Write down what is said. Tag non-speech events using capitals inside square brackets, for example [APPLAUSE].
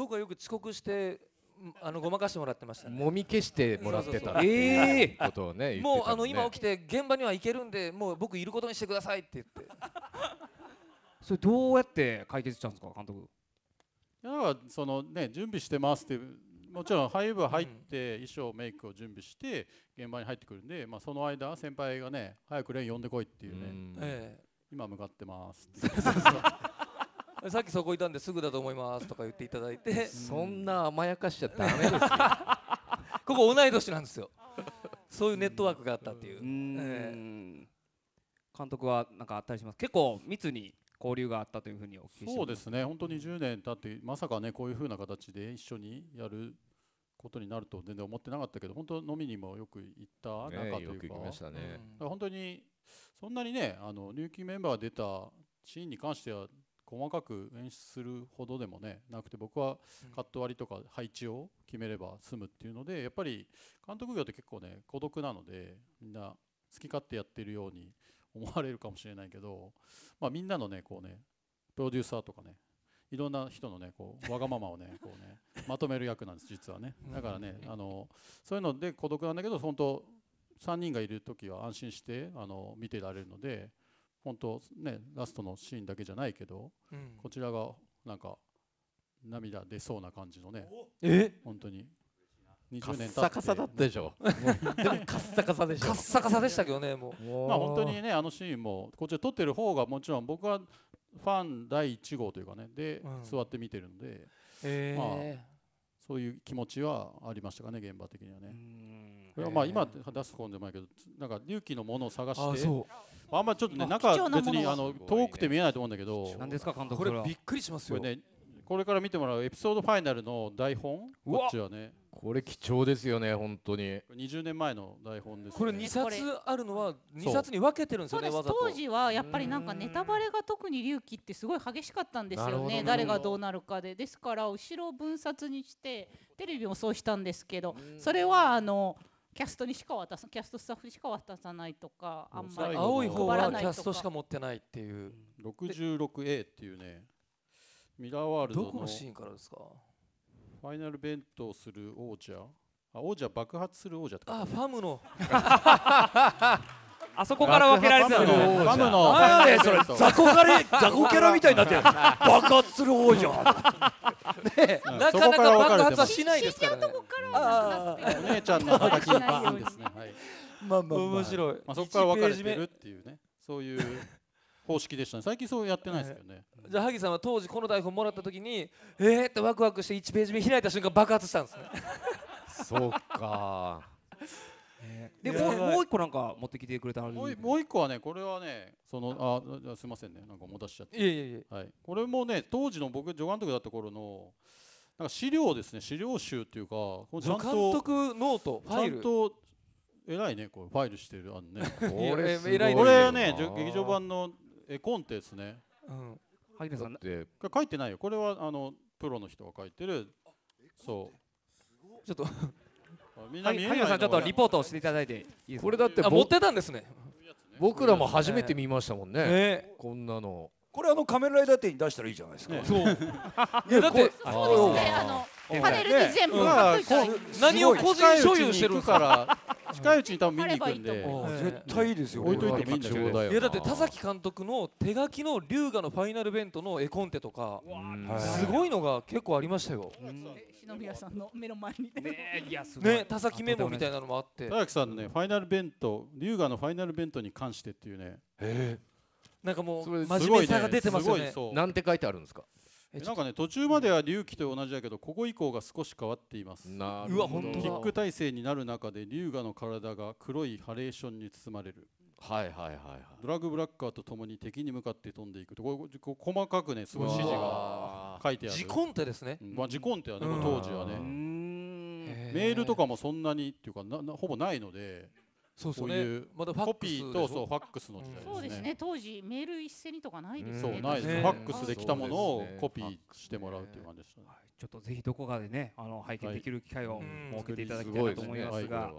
僕はよく遅刻してあのごまかしてもらってました、ね、もみ消してもらってたっいうことをね、ね、もうあの今起きて現場には行けるんでもう僕いることにしてくださいって言ってそれどうやって解決したんですか監督いやそのね準備してますってもちろん俳優部入って衣装メイクを準備して現場に入ってくるんで、まあ、その間先輩がね早くレイン呼んでこいっていうね、今向かってますって [LAUGHS] [LAUGHS] さっきそこいたんですぐだと思いますとか言っていただいて [LAUGHS] そんな甘やかしちゃダメですよ [LAUGHS] ここ同い年なんですよそういうネットワークがあったっていう、えー、監督はなんかあったりします結構密に交流があったというふうにお聞きそうですね本当に10年経ってまさかねこういうふうな形で一緒にやることになると全然思ってなかったけど本当飲みにもよく行った仲というか,、か本当にそんなにねあの入金メンバーが出たシーンに関しては細かく演出するほどでもねなくて僕はカット割りとか配置を決めれば済むっていうのでやっぱり監督業って結構ね孤独なのでみんな好き勝手やってるように思われるかもしれないけど、まあ、みんなのねこうねプロデューサーとかねいろんな人のねこうわがままをねこうねまとめる役なんです実はねだからねあのそういうので孤独なんだけど本当3人がいる時は安心してあの見てられるので本当ねラストのシーンだけじゃないけど、うん、こちらがなんか涙出そうな感じのね本当に20年経ってカッサカサだったでしょでもカッサカサでしょカッサカサでしたけどねもうまあ本当にねあのシーンもこちら撮ってる方がもちろん僕はファン第1号というかねで、座って見てるので、えー、まあそういう気持ちはありましたかね現場的にはねこれはまあ今出す本でもないけどなんか隆起のものを探してあんまちょっとね中別にあの遠くて見えないと思うんだけど何ですか監督これびっくりしますよこれねこれから見てもらうエピソードファイナルの台本こっちはねこれ貴重ですよね本当に20年前の台本です、ね、これ2冊あるのは2冊に分けてるんですよね当時はやっぱりなんかネタバレが特に隆起ってすごい激しかったんですよね誰がどうなるかでですから後ろを分冊にしてテレビもそうしたんですけどそれはあのキャストにしか渡さキャストスタッフにしか渡さないとかあんまり青い方はキャストしか持ってないっていう、うん、66A っていうねミラーワールドのどこのシーンからですかファイナルベントする王者あ王者爆発する王者とかあファムの [LAUGHS] あそこから分けられてたの。ァムの。ああね、それ、雑魚キ雑魚キャラみたいになってる。爆発する王者。ね、なかなか爆発はしないですからね。お姉ちゃんの叩ですね。はい。まあまあ面白い。まあそこから分かれてるっていうね、そういう方式でしたね。最近そうやってないですけどね。じゃあ萩さんは当時この台本もらった時に、えーってワクワクして一ページ目開いた瞬間爆発したんですね。そうか。でもうもう一個なんか持ってきてくれたのもうもう一個はねこれはねそのあすみませんねなんか思い出しちゃっていえいえいえ、はい、これもね当時の僕助監督だった頃のなんか資料ですね資料集っていうかちゃんと監督ノートファイルちゃんと偉いねこうファイルしてるあんね [LAUGHS] これ偉いこれはね劇場版の絵コンテですね、うん、萩さんって書いてないよこれはあのプロの人が書いてるそうちょっと萩野さんちょっとリポートをしていただいていいこれだって持ってたんですね僕らも初めて見ましたもんね、えねこんなのこれあの仮面ライダー店に出したらいいじゃないですか、ね、そういやだってそうですねあのパネルに全部、ね、何を個人所有してるから近いうちに多分見に行くんで絶対いいですよ置いといてもいいんだけどいやだって田崎監督の手書きの龍河のファイナルベントの絵コンテとかすごいのが結構ありましたよ篠宮さんの目の前にね田崎メモみたいなのもあって田崎さんのねファイナルベント龍河のファイナルベントに関してっていうねえなんかもう真面目さが出てますよねなんて書いてあるんですかなんかね途中までは龍騎と同じだけどここ以降が少し変わっていますなるほどキック体制になる中で龍河の体が黒いハレーションに包まれるはいはいはいはいドラッグブラッカーとともに敵に向かって飛んでいくとここ細かくねすごい指示が書いてある時コンテですね、うん、まあ時コンテはね当時はねメールとかもそんなにっていうかなほぼないのでそうそうね、まだコピーとそうファックスの時代そうですね。当時メール一斉にとかないですね。そうないです。ファックスで来たものをコピーしてもらうっていう感じでした。ちょっとぜひどこかでね、あの拝見できる機会を設けていただきたいと思いますが、